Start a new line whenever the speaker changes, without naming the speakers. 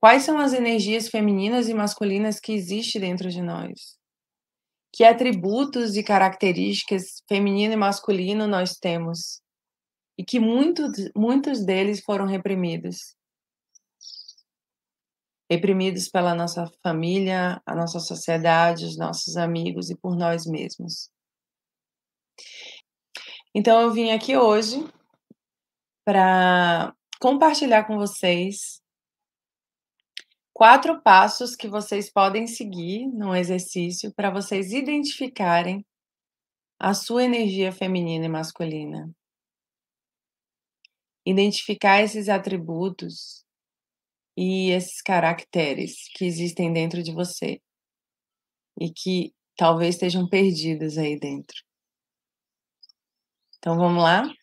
Quais são as energias femininas e masculinas que existem dentro de nós? Que atributos e características feminino e masculino nós temos? E que muitos, muitos deles foram reprimidos. Reprimidos pela nossa família, a nossa sociedade, os nossos amigos e por nós mesmos. Então, eu vim aqui hoje para compartilhar com vocês quatro passos que vocês podem seguir no exercício para vocês identificarem a sua energia feminina e masculina. Identificar esses atributos e esses caracteres que existem dentro de você e que talvez estejam perdidos aí dentro. Então vamos lá?